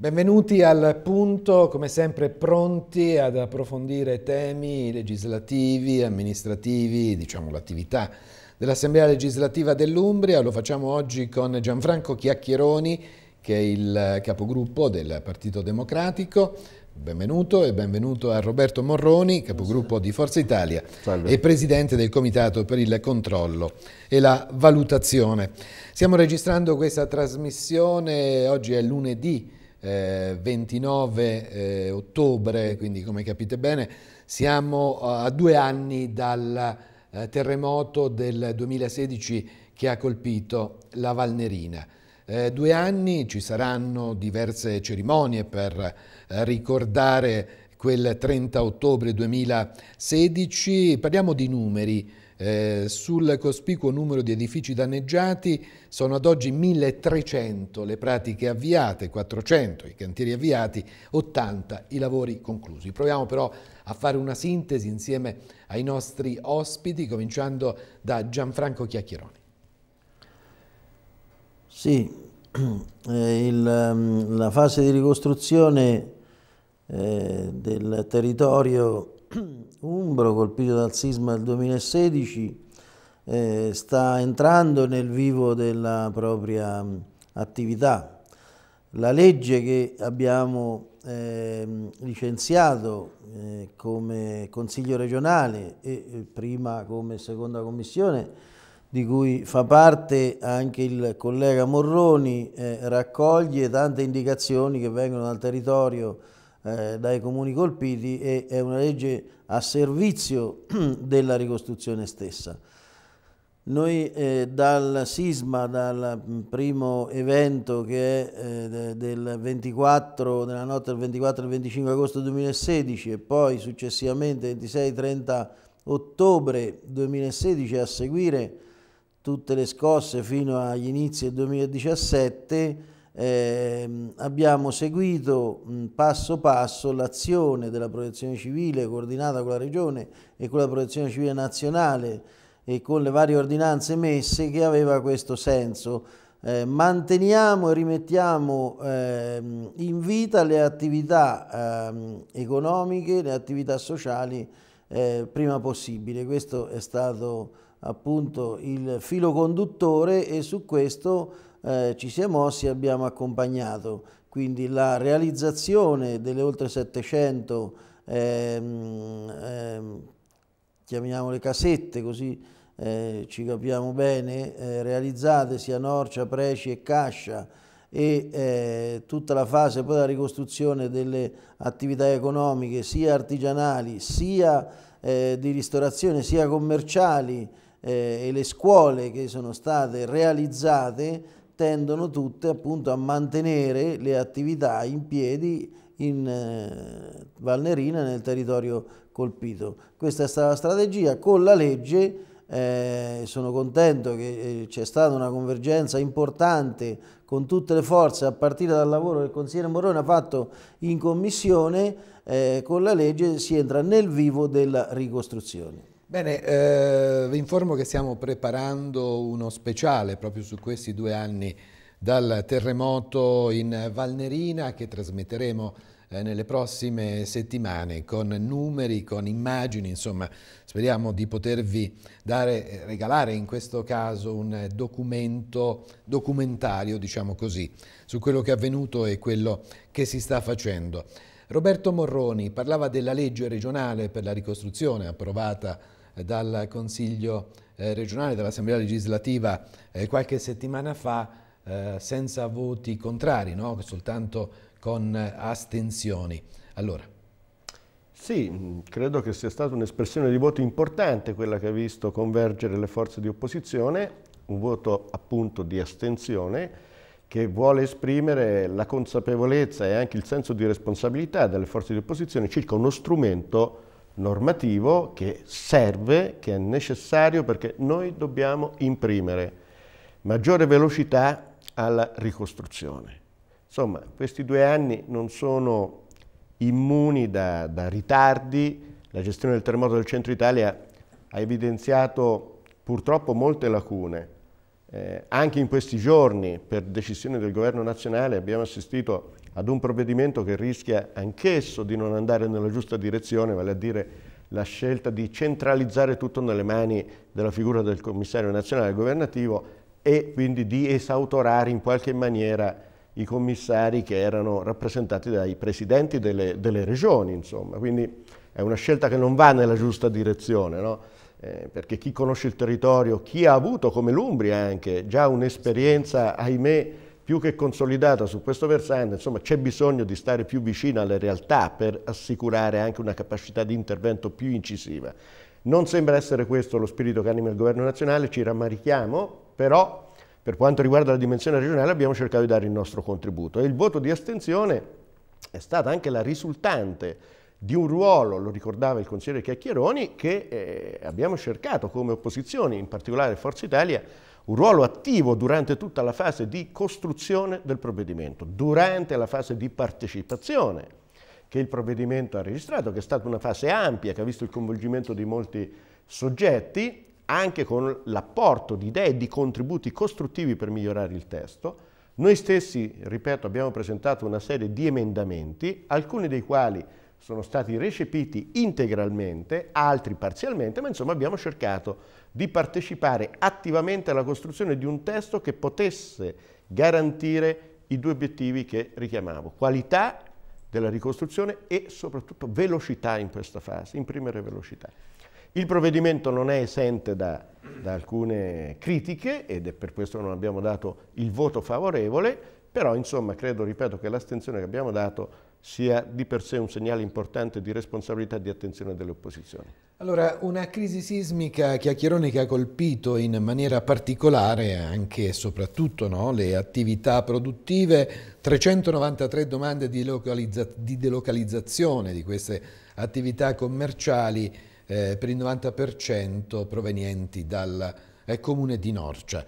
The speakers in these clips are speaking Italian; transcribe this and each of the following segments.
Benvenuti al punto, come sempre pronti ad approfondire temi legislativi, amministrativi, diciamo l'attività dell'Assemblea legislativa dell'Umbria. Lo facciamo oggi con Gianfranco Chiacchieroni, che è il capogruppo del Partito Democratico. Benvenuto e benvenuto a Roberto Morroni, capogruppo di Forza Italia Salve. e presidente del Comitato per il controllo e la valutazione. Stiamo registrando questa trasmissione, oggi è lunedì eh, 29 eh, ottobre, quindi come capite bene siamo a due anni dal eh, terremoto del 2016 che ha colpito la Valnerina. Eh, due anni ci saranno diverse cerimonie per eh, ricordare quel 30 ottobre 2016. Parliamo di numeri. Eh, sul cospicuo numero di edifici danneggiati sono ad oggi 1300 le pratiche avviate, 400 i cantieri avviati, 80 i lavori conclusi. Proviamo però a fare una sintesi insieme ai nostri ospiti, cominciando da Gianfranco Chiacchieroni. Sì, eh, il, ehm, la fase di ricostruzione eh, del territorio umbro colpito dal sisma del 2016 eh, sta entrando nel vivo della propria attività. La legge che abbiamo eh, licenziato eh, come Consiglio regionale e eh, prima come seconda commissione, di cui fa parte anche il collega Morroni, eh, raccoglie tante indicazioni che vengono dal territorio eh, dai comuni colpiti e è una legge a servizio della ricostruzione stessa. Noi eh, dal sisma, dal mm, primo evento che è eh, del 24, della notte del 24 e 25 agosto 2016 e poi successivamente 26-30 ottobre 2016 a seguire tutte le scosse fino agli inizi del 2017, eh, abbiamo seguito mh, mm, passo passo l'azione della protezione civile coordinata con la regione e con la protezione civile nazionale e con le varie ordinanze emesse che aveva questo senso. Eh, manteniamo e rimettiamo eh, in vita le attività ehm, economiche, le attività sociali eh, prima possibile. Questo è stato appunto il filo conduttore e su questo eh, ci siamo mossi e abbiamo accompagnato. Quindi la realizzazione delle oltre 700 ehm, ehm, chiamiamole casette così eh, ci capiamo bene, eh, realizzate sia Norcia, Preci e Cascia e eh, tutta la fase poi della ricostruzione delle attività economiche sia artigianali sia eh, di ristorazione sia commerciali eh, e le scuole che sono state realizzate tendono tutte appunto a mantenere le attività in piedi in eh, Valnerina nel territorio colpito. Questa è stata la strategia con la legge eh, sono contento che eh, c'è stata una convergenza importante con tutte le forze a partire dal lavoro che il consigliere Morone ha fatto in commissione eh, con la legge si entra nel vivo della ricostruzione. Bene, eh, vi informo che stiamo preparando uno speciale proprio su questi due anni dal terremoto in Valnerina che trasmetteremo eh, nelle prossime settimane con numeri, con immagini, insomma speriamo di potervi dare, eh, regalare in questo caso un documento, documentario diciamo così, su quello che è avvenuto e quello che si sta facendo. Roberto Morroni parlava della legge regionale per la ricostruzione approvata dal Consiglio eh, regionale, dall'Assemblea legislativa eh, qualche settimana fa eh, senza voti contrari, no? soltanto con astensioni. Allora. Sì, credo che sia stata un'espressione di voto importante quella che ha visto convergere le forze di opposizione, un voto appunto di astensione che vuole esprimere la consapevolezza e anche il senso di responsabilità delle forze di opposizione circa uno strumento normativo che serve, che è necessario perché noi dobbiamo imprimere maggiore velocità alla ricostruzione. Insomma, questi due anni non sono immuni da, da ritardi, la gestione del terremoto del centro Italia ha evidenziato purtroppo molte lacune. Eh, anche in questi giorni, per decisione del governo nazionale, abbiamo assistito ad un provvedimento che rischia anch'esso di non andare nella giusta direzione, vale a dire la scelta di centralizzare tutto nelle mani della figura del commissario nazionale governativo e quindi di esautorare in qualche maniera i commissari che erano rappresentati dai presidenti delle, delle regioni, insomma. Quindi è una scelta che non va nella giusta direzione, no? eh, perché chi conosce il territorio, chi ha avuto come l'Umbria anche già un'esperienza, ahimè, più che consolidata su questo versante, insomma c'è bisogno di stare più vicino alle realtà per assicurare anche una capacità di intervento più incisiva. Non sembra essere questo lo spirito che anima il governo nazionale, ci rammarichiamo, però per quanto riguarda la dimensione regionale abbiamo cercato di dare il nostro contributo e il voto di astensione è stata anche la risultante di un ruolo, lo ricordava il consigliere Chiacchieroni, che eh, abbiamo cercato come opposizioni, in particolare Forza Italia, un ruolo attivo durante tutta la fase di costruzione del provvedimento, durante la fase di partecipazione che il provvedimento ha registrato, che è stata una fase ampia, che ha visto il coinvolgimento di molti soggetti, anche con l'apporto di idee e di contributi costruttivi per migliorare il testo. Noi stessi, ripeto, abbiamo presentato una serie di emendamenti, alcuni dei quali sono stati recepiti integralmente, altri parzialmente, ma insomma abbiamo cercato di partecipare attivamente alla costruzione di un testo che potesse garantire i due obiettivi che richiamavo, qualità della ricostruzione e soprattutto velocità in questa fase, imprimere velocità. Il provvedimento non è esente da, da alcune critiche ed è per questo che non abbiamo dato il voto favorevole, però insomma credo, ripeto, che l'astenzione che abbiamo dato sia di per sé un segnale importante di responsabilità e di attenzione delle opposizioni. Allora, una crisi sismica chiacchierone che ha colpito in maniera particolare anche e soprattutto no, le attività produttive, 393 domande di, di delocalizzazione di queste attività commerciali eh, per il 90% provenienti dal eh, comune di Norcia.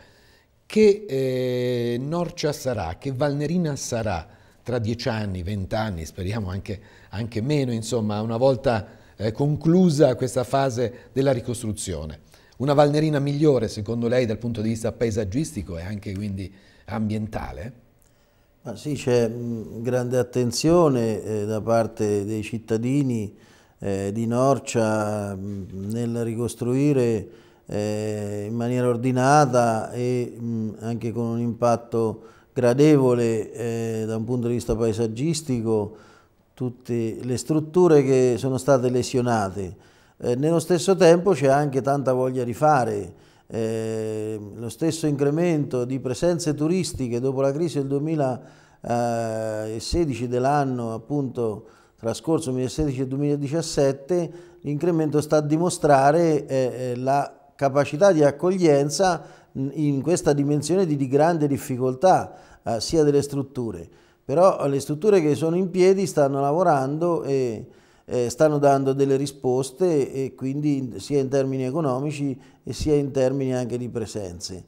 Che eh, Norcia sarà, che Valnerina sarà? tra dieci anni, vent'anni, speriamo anche, anche, meno, insomma, una volta eh, conclusa questa fase della ricostruzione. Una Valnerina migliore, secondo lei, dal punto di vista paesaggistico e anche quindi ambientale? Ma sì, c'è grande attenzione eh, da parte dei cittadini eh, di Norcia mh, nel ricostruire eh, in maniera ordinata e mh, anche con un impatto gradevole eh, da un punto di vista paesaggistico, tutte le strutture che sono state lesionate. Eh, nello stesso tempo c'è anche tanta voglia di fare, eh, lo stesso incremento di presenze turistiche dopo la crisi del 2016 eh, dell'anno appunto trascorso 2016-2017, l'incremento sta a dimostrare eh, eh, la capacità di accoglienza in questa dimensione di, di grande difficoltà eh, sia delle strutture, però le strutture che sono in piedi stanno lavorando e eh, stanno dando delle risposte e quindi sia in termini economici sia in termini anche di presenze.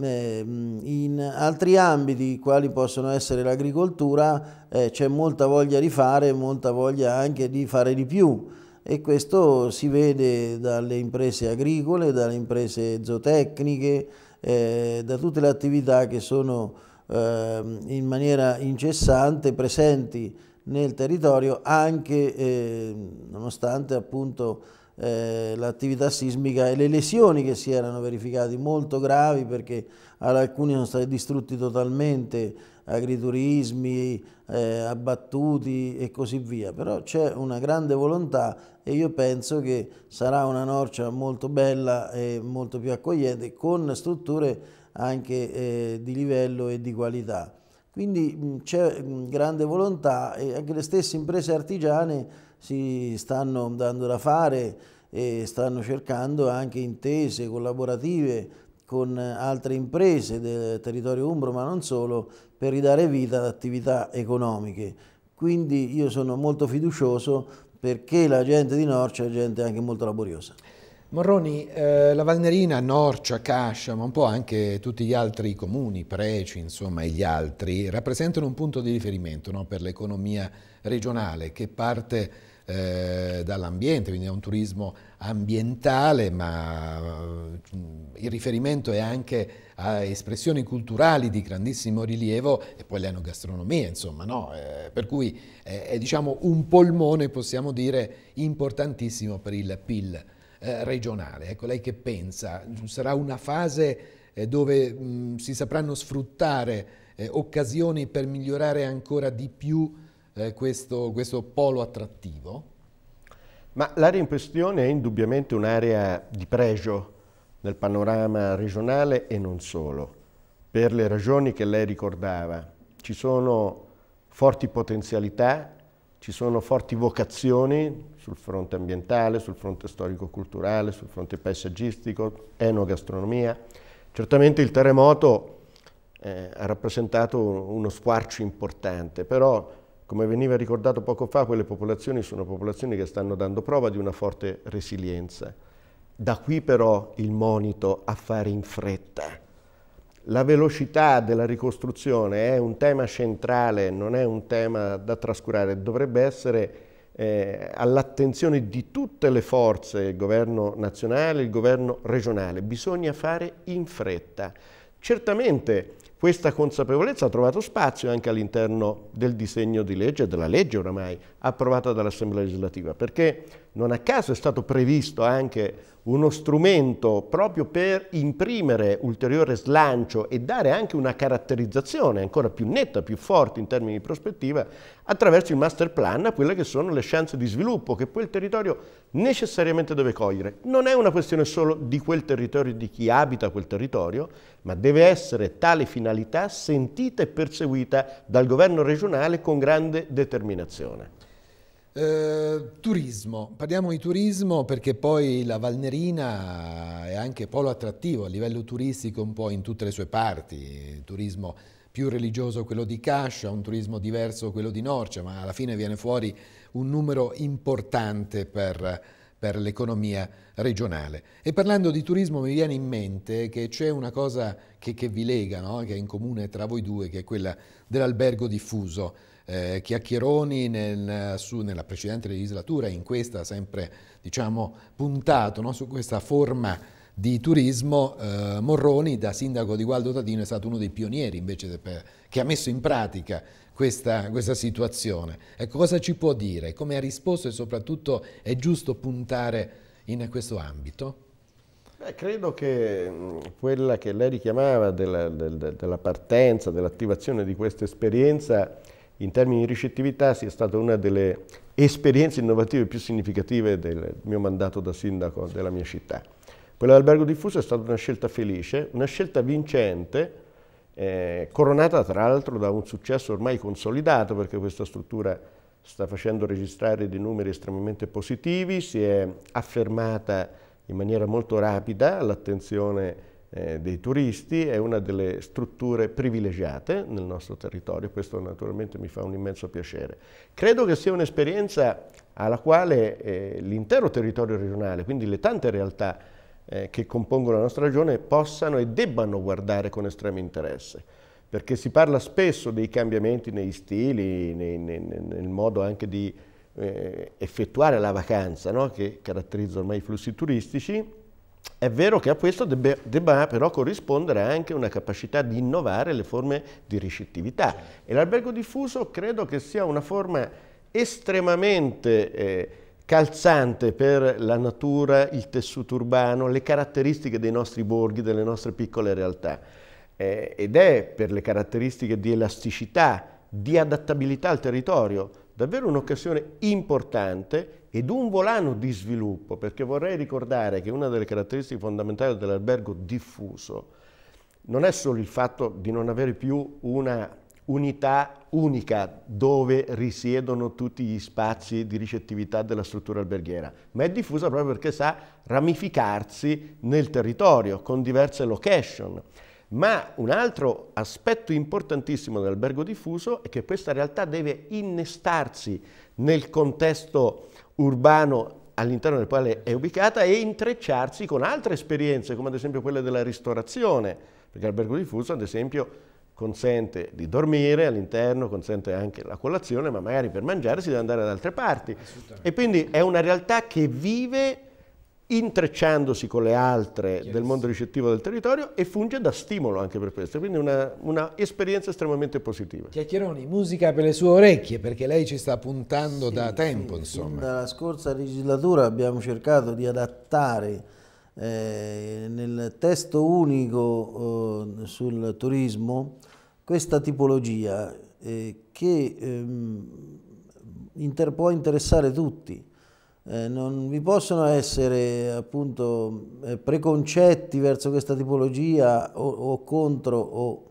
Eh, in altri ambiti, quali possono essere l'agricoltura, eh, c'è molta voglia di fare, molta voglia anche di fare di più e questo si vede dalle imprese agricole, dalle imprese zootecniche, eh, da tutte le attività che sono eh, in maniera incessante presenti nel territorio anche eh, nonostante appunto eh, l'attività sismica e le lesioni che si erano verificate molto gravi perché alcuni sono stati distrutti totalmente agriturismi eh, abbattuti e così via, però c'è una grande volontà e io penso che sarà una Norcia molto bella e molto più accogliente con strutture anche eh, di livello e di qualità. Quindi c'è grande volontà e anche le stesse imprese artigiane si stanno dando da fare e stanno cercando anche intese collaborative con altre imprese del territorio umbro, ma non solo, per ridare vita ad attività economiche. Quindi io sono molto fiducioso perché la gente di Norcia è gente anche molto laboriosa. Morroni, eh, la Valnerina, Norcia, Cascia, ma un po' anche tutti gli altri comuni, Preci, insomma, e gli altri, rappresentano un punto di riferimento no, per l'economia regionale che parte eh, dall'ambiente, quindi è un turismo ambientale, ma eh, il riferimento è anche a espressioni culturali di grandissimo rilievo e poi l'enogastronomia, insomma, no? eh, per cui è, è diciamo, un polmone, possiamo dire, importantissimo per il PIL eh, regionale. Ecco, lei che pensa? Sarà una fase eh, dove mh, mm, si sapranno sfruttare eh, occasioni per migliorare ancora di più eh, questo, questo polo attrattivo? Ma l'area in questione è indubbiamente un'area di pregio nel panorama regionale e non solo, per le ragioni che lei ricordava. Ci sono forti potenzialità, ci sono forti vocazioni sul fronte ambientale, sul fronte storico-culturale, sul fronte paesaggistico, enogastronomia. Certamente il terremoto eh, ha rappresentato uno squarcio importante, però come veniva ricordato poco fa, quelle popolazioni sono popolazioni che stanno dando prova di una forte resilienza. Da qui però il monito a fare in fretta. La velocità della ricostruzione è un tema centrale, non è un tema da trascurare, dovrebbe essere eh, all'attenzione di tutte le forze, il governo nazionale, il governo regionale. Bisogna fare in fretta. Certamente questa consapevolezza ha trovato spazio anche all'interno del disegno di legge, della legge oramai approvata dall'Assemblea legislativa, perché non a caso è stato previsto anche uno strumento proprio per imprimere ulteriore slancio e dare anche una caratterizzazione ancora più netta, più forte in termini di prospettiva, attraverso il master plan a quelle che sono le chance di sviluppo che poi il territorio necessariamente deve cogliere. Non è una questione solo di quel territorio, di chi abita quel territorio, ma deve essere tale finalità criminalità sentita e perseguita dal governo regionale con grande determinazione. Eh, turismo, parliamo di turismo perché poi la Valnerina è anche polo attrattivo a livello turistico un po' in tutte le sue parti, Il turismo più religioso quello di Cascia, un turismo diverso quello di Norcia, ma alla fine viene fuori un numero importante per per l'economia regionale. E parlando di turismo mi viene in mente che c'è una cosa che, che vi lega, no? che è in comune tra voi due, che è quella dell'albergo diffuso. Eh, Chiacchieroni nel, su, nella precedente legislatura, in questa ha sempre diciamo, puntato no? su questa forma di turismo, eh, Morroni da sindaco di Gualdo Tadino è stato uno dei pionieri invece per, che ha messo in pratica questa, questa situazione. Ecco, cosa ci può dire? Come ha risposto e soprattutto è giusto puntare in questo ambito? Eh, credo che quella che lei richiamava della, del, della partenza, dell'attivazione di questa esperienza in termini di ricettività sia stata una delle esperienze innovative più significative del mio mandato da sindaco della mia città. Quello dell'albergo diffuso è stata una scelta felice, una scelta vincente eh, coronata tra l'altro da un successo ormai consolidato perché questa struttura sta facendo registrare dei numeri estremamente positivi, si è affermata in maniera molto rapida all'attenzione eh, dei turisti, è una delle strutture privilegiate nel nostro territorio, questo naturalmente mi fa un immenso piacere. Credo che sia un'esperienza alla quale eh, l'intero territorio regionale, quindi le tante realtà eh, che compongono la nostra ragione possano e debbano guardare con estremo interesse, perché si parla spesso dei cambiamenti negli stili, nei, nei, nel modo anche di eh, effettuare la vacanza no? che caratterizza ormai i flussi turistici, è vero che a questo debba, debba, però corrispondere anche una capacità di innovare le forme di ricettività e l'albergo diffuso credo che sia una forma estremamente eh, calzante per la natura, il tessuto urbano, le caratteristiche dei nostri borghi, delle nostre piccole realtà. Eh, ed è per le caratteristiche di elasticità, di adattabilità al territorio, davvero un'occasione importante ed un volano di sviluppo, perché vorrei ricordare che una delle caratteristiche fondamentali dell'albergo diffuso non è solo il fatto di non avere più una unità unica dove risiedono tutti gli spazi di ricettività della struttura alberghiera, ma è diffusa proprio perché sa ramificarsi nel territorio con diverse location. Ma un altro aspetto importantissimo dell'albergo diffuso è che questa realtà deve innestarsi nel contesto urbano all'interno del quale è ubicata e intrecciarsi con altre esperienze, come ad esempio quelle della ristorazione, perché l'albergo diffuso, ad esempio, consente di dormire all'interno, consente anche la colazione, ma magari per mangiare si deve andare ad altre parti. E quindi è una realtà che vive intrecciandosi con le altre yes. del mondo ricettivo del territorio e funge da stimolo anche per questo, quindi una, una, esperienza estremamente positiva. Chiacchieroni, musica per le sue orecchie, perché lei ci sta puntando sì, da tempo, sì, insomma. Dalla scorsa legislatura abbiamo cercato di adattare eh, nel testo unico eh, sul turismo questa tipologia eh, che ehm, inter può interessare tutti. Eh, non vi possono essere appunto eh, preconcetti verso questa tipologia o, o contro o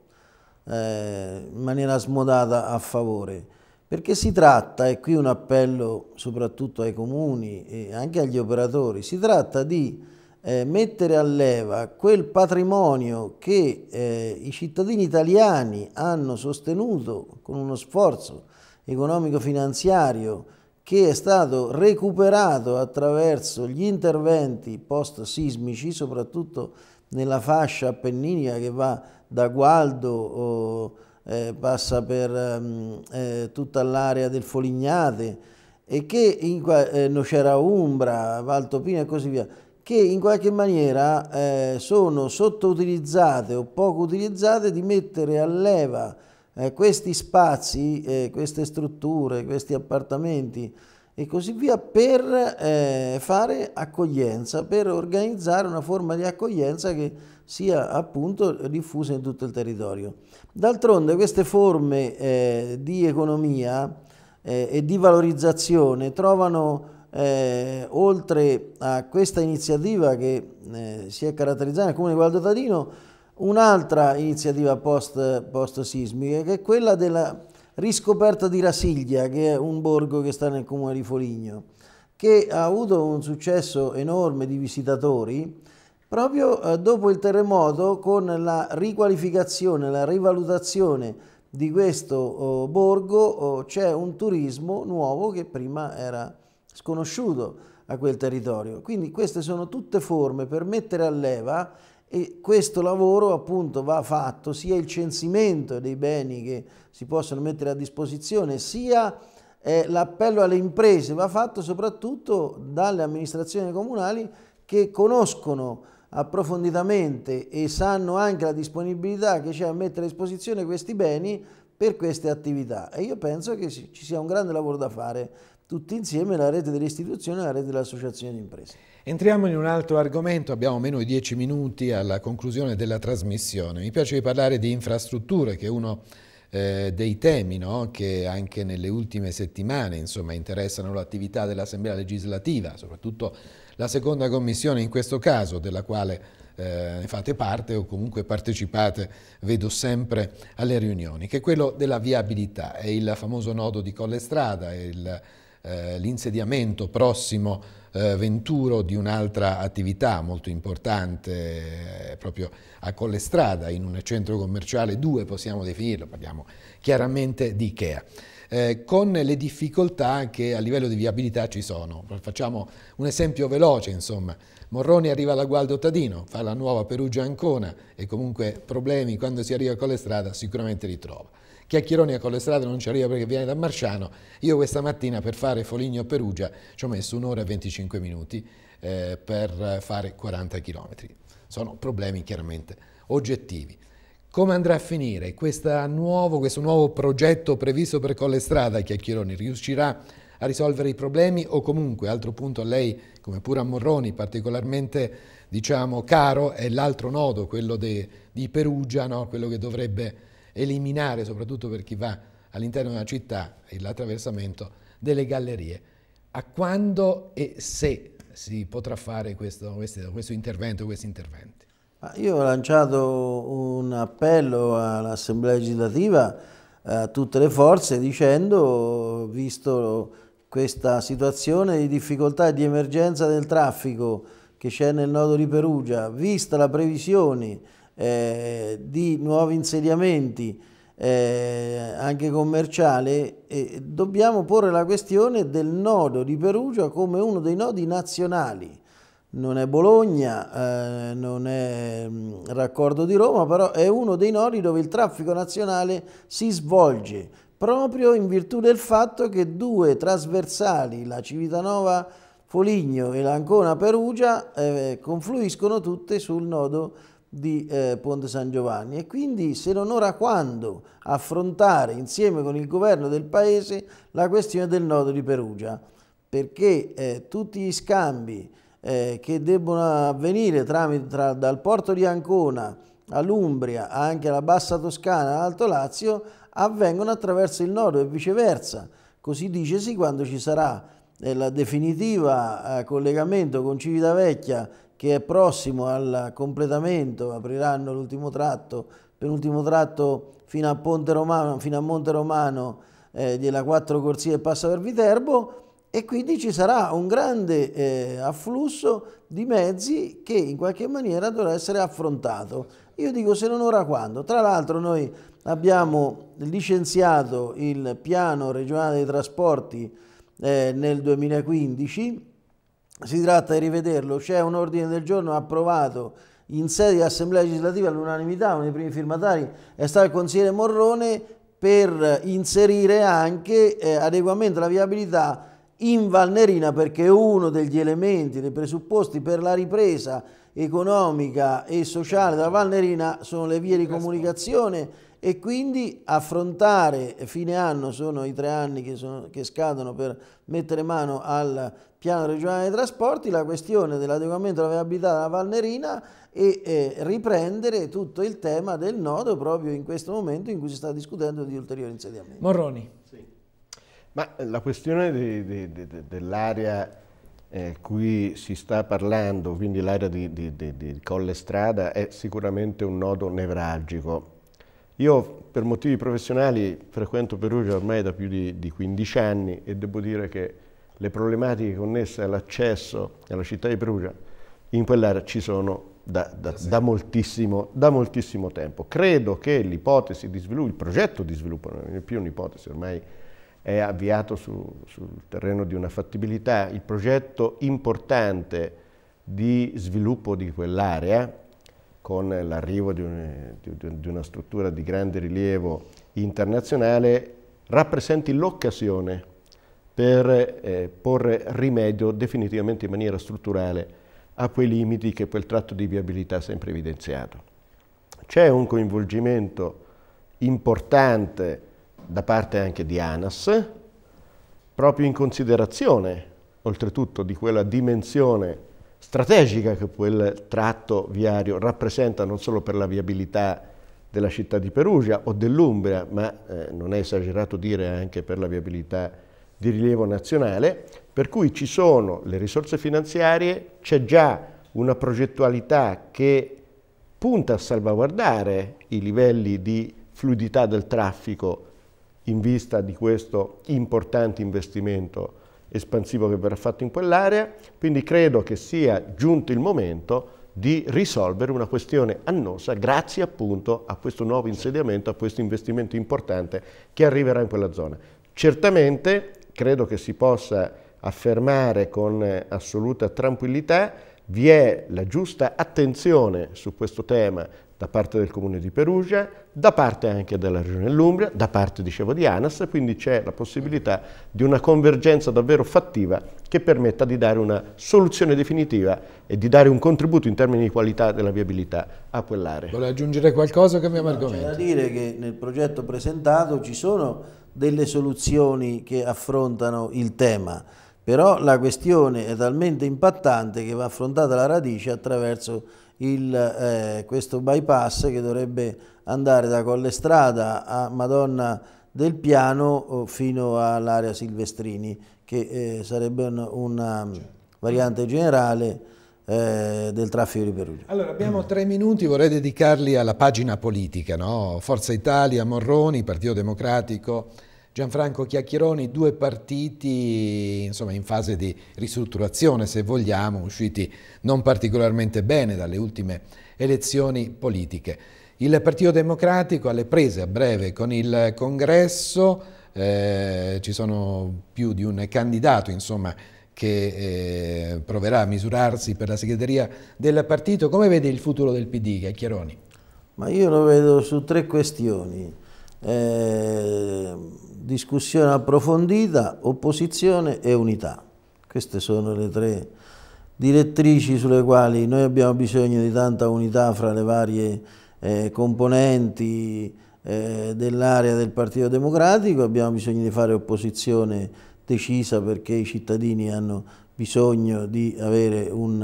eh, in maniera smodata a favore. Perché si tratta, e qui un appello soprattutto ai comuni e anche agli operatori, si tratta di eh, mettere a leva quel patrimonio che eh, i cittadini italiani hanno sostenuto con uno sforzo economico-finanziario che è stato recuperato attraverso gli interventi post-sismici, soprattutto nella fascia appenninica che va da Gualdo, o, eh, passa per ehm, eh, tutta l'area del Folignate e che in eh, Nocera Umbra, Valtopina e così via, che in qualche maniera eh, sono sottoutilizzate o poco utilizzate di mettere a leva eh, questi spazi, eh, queste strutture, questi appartamenti e così via per eh, fare accoglienza, per organizzare una forma di accoglienza che sia appunto diffusa in tutto il territorio. D'altronde queste forme eh, di economia eh, e di valorizzazione trovano eh, oltre a questa iniziativa che eh, si è caratterizzata nel Comune di Gualdo Tadino, un'altra iniziativa post, sismica che è quella della riscoperta di Rasiglia, che è un borgo che sta nel Comune di Foligno, che ha avuto un successo enorme di visitatori proprio eh, dopo il terremoto con la riqualificazione, la rivalutazione di questo oh, borgo oh, c'è un turismo nuovo che prima era sconosciuto a quel territorio. Quindi queste sono tutte forme per mettere a leva e questo lavoro appunto va fatto sia il censimento dei beni che si possono mettere a disposizione, sia eh, l'appello alle imprese, va fatto soprattutto dalle amministrazioni comunali che conoscono approfonditamente e sanno anche la disponibilità che c'è a mettere a disposizione questi beni per queste attività e io penso che ci sia un grande lavoro da fare tutti insieme la rete delle istituzioni e la rete delle associazioni di imprese. Entriamo in un altro argomento, abbiamo meno di dieci minuti alla conclusione della trasmissione. Mi piace parlare di infrastrutture, che è uno eh, dei temi no? che anche nelle ultime settimane insomma, interessano l'attività dell'Assemblea legislativa, soprattutto la seconda commissione in questo caso, della quale eh, ne fate parte o comunque partecipate, vedo sempre, alle riunioni, che è quello della viabilità, è il famoso nodo di Colle Strada, è il eh, l'insediamento prossimo eh, venturo di un'altra attività molto importante eh, proprio a Collestrada, in un centro commerciale 2 possiamo definirlo, parliamo chiaramente di Ikea. Eh, con le difficoltà che a livello di viabilità ci sono. Facciamo un esempio veloce, insomma. Morroni arriva alla Gualdo Tadino, fa la nuova Perugia Ancona e comunque problemi quando si arriva con le strade sicuramente li trova. Chiacchieroni a Collestrada non ci arriva perché viene da Marciano. Io questa mattina per fare Foligno a Perugia ci ho messo un'ora e 25 minuti eh, per fare 40 km. Sono problemi chiaramente oggettivi. Come andrà a finire nuovo, questo nuovo progetto previsto per Collestrada, Chiacchieroni? Riuscirà a risolvere i problemi o comunque, altro punto a lei, come pure a Morroni, particolarmente diciamo, caro, è l'altro nodo, quello de, di Perugia, no? quello che dovrebbe eliminare, soprattutto per chi va all'interno di una città, l'attraversamento delle gallerie. A quando e se si potrà fare questo, questo, questo intervento, questi interventi? Io ho lanciato un appello all'Assemblea legislativa, a tutte le forze, dicendo, visto questa situazione di difficoltà e di emergenza del traffico che c'è nel nodo di Perugia, vista la previsione eh, di nuovi insediamenti eh, anche commerciali, eh, dobbiamo porre la questione del nodo di Perugia come uno dei nodi nazionali. Non è Bologna, eh, non è mh, mm, raccordo di Roma, però è uno dei nodi dove il traffico nazionale si svolge, proprio in virtù del fatto che due trasversali, la Civitanova Foligno e l'Ancona Perugia, eh, confluiscono tutte sul nodo di eh, Ponte San Giovanni e quindi se non ora quando affrontare insieme con il governo del paese la questione del nodo di Perugia perché eh, tutti gli scambi eh, che debbono avvenire tramite, tra, dal porto di Ancona all'Umbria anche alla Bassa Toscana all'Alto Lazio avvengono attraverso il nodo e viceversa così dicesi quando ci sarà il eh, definitivo eh, collegamento con Civitavecchia che è prossimo al completamento, apriranno l'ultimo tratto, penultimo tratto fino a Ponte Romano, fino a Monte Romano eh, della quattro corsie e passa per Viterbo e quindi ci sarà un grande eh, afflusso di mezzi che in qualche maniera dovrà essere affrontato. Io dico se non ora quando. Tra l'altro noi abbiamo licenziato il piano regionale dei trasporti eh, nel 2015 si tratta di rivederlo, c'è un ordine del giorno approvato in sede di assemblea legislativa all'unanimità, uno dei primi firmatari è stato il consigliere Morrone per inserire anche eh, adeguamento alla viabilità in Valnerina perché uno degli elementi, dei presupposti per la ripresa economica e sociale della Valnerina sono le vie di comunicazione e quindi affrontare fine anno, sono i tre anni che, sono, che scadono per mettere mano al piano regionale dei trasporti la questione dell'adeguamento della viabilità della Valnerina e eh, riprendere tutto il tema del nodo proprio in questo momento in cui si sta discutendo di ulteriori insediamenti. Morroni. Sì. Ma eh, la questione dell'area eh, cui si sta parlando, quindi l'area di, di, di, di Colle Strada, è sicuramente un nodo nevralgico. Io per motivi professionali frequento Perugia ormai da più di, di 15 anni e devo dire che le problematiche connesse all'accesso alla città di Perugia in quell'area ci sono da, da, da, moltissimo, da, moltissimo, tempo. Credo che l'ipotesi di sviluppo, il progetto di sviluppo, non è più un'ipotesi, ormai è avviato su, sul terreno di una fattibilità, il progetto importante di sviluppo di quell'area, con l'arrivo di, un, di, di una struttura di grande rilievo internazionale, rappresenti l'occasione per eh, porre rimedio definitivamente in maniera strutturale a quei limiti che quel tratto di viabilità ha sempre evidenziato. C'è un coinvolgimento importante da parte anche di ANAS, proprio in considerazione, oltretutto, di quella dimensione strategica che quel tratto viario rappresenta non solo per la viabilità della città di Perugia o dell'Umbria, ma eh, non è esagerato dire anche per la viabilità di di rilievo nazionale, per cui ci sono le risorse finanziarie, c'è già una progettualità che punta a salvaguardare i livelli di fluidità del traffico in vista di questo importante investimento espansivo che verrà fatto in quell'area, quindi credo che sia giunto il momento di risolvere una questione annosa grazie appunto a questo nuovo insediamento, a questo investimento importante che arriverà in quella zona. Certamente credo che si possa affermare con eh, assoluta tranquillità, vi è la giusta attenzione su questo tema da parte del Comune di Perugia, da parte anche della Regione Lumbria, da parte, dicevo, di ANAS, quindi c'è la possibilità di una convergenza davvero fattiva che permetta di dare una soluzione definitiva e di dare un contributo in termini di qualità della viabilità a quell'area. Vuole aggiungere qualcosa? Cambiamo argomento. C'è da dire che nel progetto presentato ci sono delle soluzioni che affrontano il tema, però la questione è talmente impattante che va affrontata alla radice attraverso il, eh, questo bypass che dovrebbe andare da Collestrada a Madonna del Piano oh, fino all'area Silvestrini, che eh, sarebbe una, una certo. variante generale eh, del traffico di Perugia. Allora abbiamo tre minuti, vorrei dedicarli alla pagina politica, no? Forza Italia, Morroni, Partito Democratico, Gianfranco Chiacchieroni, due partiti insomma, in fase di ristrutturazione se vogliamo, usciti non particolarmente bene dalle ultime elezioni politiche. Il Partito Democratico alle prese a breve con il congresso, eh, ci sono più di un candidato insomma, che eh, proverà a misurarsi per la segreteria del partito. Come vede il futuro del PD, Cacchiaroni? Ma io lo vedo su tre questioni. Eh, discussione approfondita, opposizione e unità. Queste sono le tre direttrici sulle quali noi abbiamo bisogno di tanta unità fra le varie eh, componenti eh, dell'area del Partito Democratico, abbiamo bisogno di fare opposizione decisa perché i cittadini hanno bisogno di avere un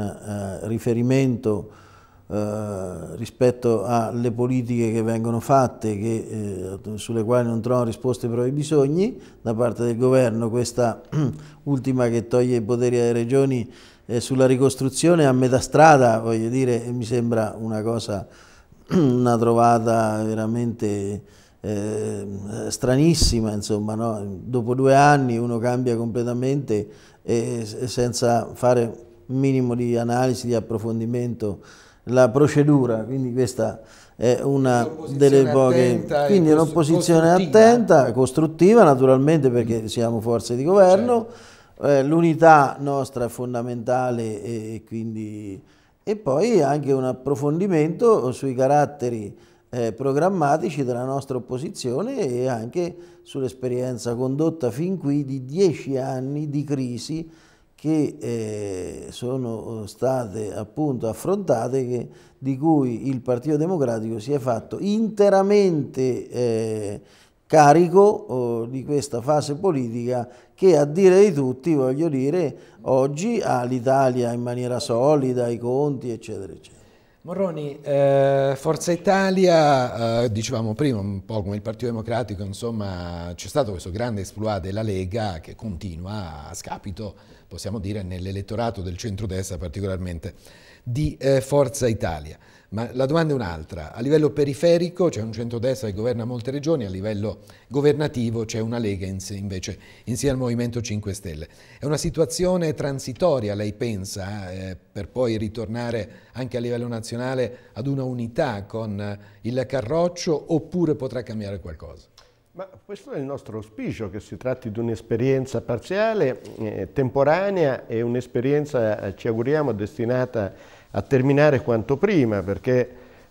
uh, riferimento uh, rispetto alle politiche che vengono fatte, che, uh, sulle quali non trovano risposte ai propri bisogni da parte del governo. Questa ultima che toglie i poteri alle regioni eh, sulla ricostruzione a metà strada, voglio dire, mi sembra una cosa, una trovata veramente eh, stranissima, insomma, no? dopo due anni uno cambia completamente e, e senza fare un minimo di analisi, di approfondimento la procedura, quindi questa è una delle poche... Quindi un'opposizione attenta, costruttiva naturalmente perché mm. siamo forze di governo, certo. eh, l'unità nostra è fondamentale e, e, quindi... e poi anche un approfondimento sui caratteri eh, programmatici della nostra opposizione e anche sull'esperienza condotta fin qui di dieci anni di crisi che eh, sono eh, state appunto affrontate, che, di cui il Partito Democratico si è fatto interamente eh, carico oh, di questa fase politica che a dire di tutti, voglio dire, oggi ha l'Italia in maniera solida, i conti, eccetera, eccetera. Morroni, eh, Forza Italia, eh, dicevamo prima, un po' come il Partito Democratico, insomma, c'è stato questo grande esploit della Lega che continua a scapito, possiamo dire, nell'elettorato del centrodestra, particolarmente di eh, Forza Italia. Ma la domanda è un'altra. A livello periferico c'è un centrodestra che governa molte regioni, a livello governativo c'è una Lega invece insieme al Movimento 5 Stelle. È una situazione transitoria, lei pensa, eh, per poi ritornare anche a livello nazionale ad una unità con il Carroccio oppure potrà cambiare qualcosa? Ma questo è il nostro auspicio, che si tratti di un'esperienza parziale, eh, temporanea e un'esperienza, eh, ci auguriamo, destinata a a terminare quanto prima, perché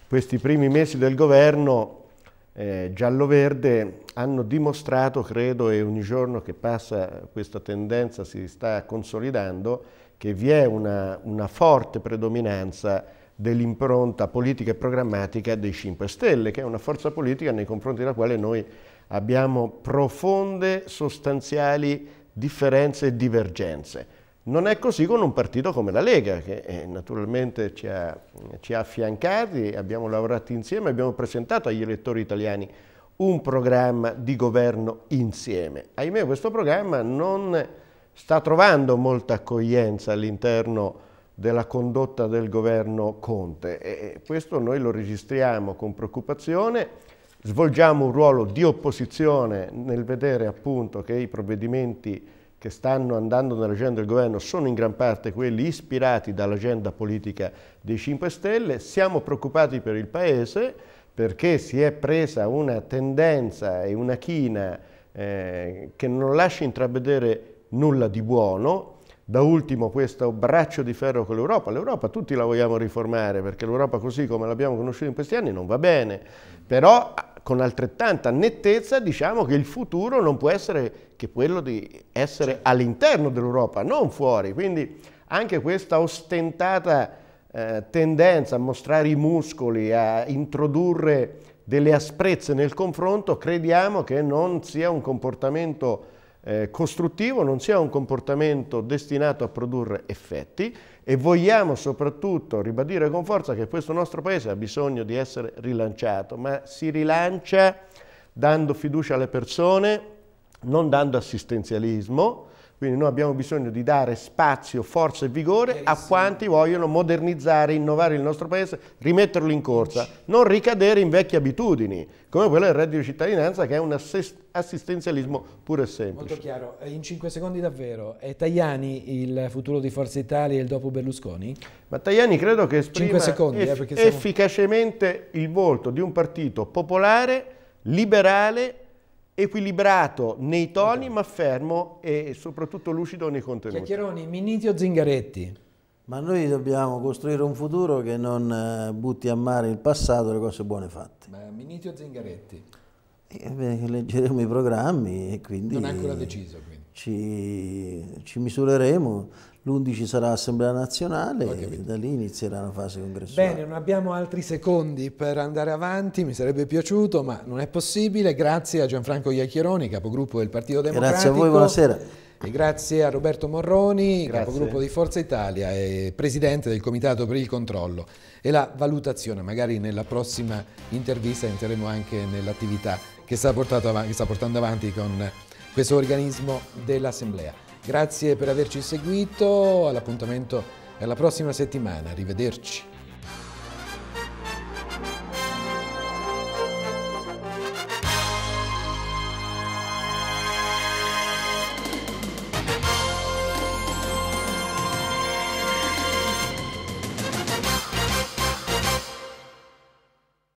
questi primi mesi del governo eh, giallo-verde hanno dimostrato, credo, e ogni giorno che passa questa tendenza si sta consolidando, che vi è una, una forte predominanza dell'impronta politica e programmatica dei 5 Stelle, che è una forza politica nei confronti della quale noi abbiamo profonde, sostanziali differenze e divergenze. Non è così con un partito come la Lega, che eh, naturalmente ci ha, ci ha affiancati, abbiamo lavorato insieme, abbiamo presentato agli elettori italiani un programma di governo insieme. Ahimè questo programma non sta trovando molta accoglienza all'interno della condotta del governo Conte e questo noi lo registriamo con preoccupazione, svolgiamo un ruolo di opposizione nel vedere appunto che i provvedimenti che stanno andando nell'agenda del governo sono in gran parte quelli ispirati dall'agenda politica dei 5 Stelle. Siamo preoccupati per il Paese perché si è presa una tendenza e una china eh, che non lascia intravedere nulla di buono. Da ultimo questo braccio di ferro con l'Europa. L'Europa tutti la vogliamo riformare perché l'Europa così come l'abbiamo conosciuta in questi anni non va bene. Però con altrettanta nettezza diciamo che il futuro non può essere che quello di essere certo. all'interno dell'Europa, non fuori. Quindi anche questa ostentata eh, tendenza a mostrare i muscoli, a introdurre delle asprezze nel confronto, crediamo che non sia un comportamento eh, costruttivo, non sia un comportamento destinato a produrre effetti e vogliamo soprattutto ribadire con forza che questo nostro Paese ha bisogno di essere rilanciato, ma si rilancia dando fiducia alle persone, non dando assistenzialismo, quindi noi abbiamo bisogno di dare spazio, forza e vigore a quanti vogliono modernizzare, innovare il nostro paese, rimetterlo in corsa, non ricadere in vecchie abitudini come quello del reddito di cittadinanza che è un assistenzialismo puro e semplice. Molto chiaro, eh, in 5 secondi davvero, è eh, Tajani il futuro di Forza Italia e il dopo Berlusconi? Ma Tajani credo che esprima secondi, eff eh, siamo... efficacemente il volto di un partito popolare, liberale, equilibrato nei toni okay. ma fermo e soprattutto lucido nei contenuti. Chiacchieroni, Minizio Zingaretti. Ma noi dobbiamo costruire un futuro che non eh, butti a mare il passato e le cose buone fatte. Ma Minitio Zingaretti? Eh, beh, leggeremo i programmi e quindi... Non è ancora deciso quindi. Ci, ci misureremo, l'11 sarà Assemblea Nazionale e da lì inizierà la fase congressuale. Bene, non abbiamo altri secondi per andare avanti, mi sarebbe piaciuto ma non è possibile. Grazie a Gianfranco Iacchieroni, capogruppo del Partito Democratico. Grazie a voi, buonasera. E grazie a Roberto Morroni, grazie. capogruppo di Forza Italia e presidente del Comitato per il Controllo e la valutazione. Magari nella prossima intervista entreremo anche nell'attività che, che sta portando avanti con questo organismo dell'Assemblea. Grazie per averci seguito, all'appuntamento e alla prossima settimana, arrivederci.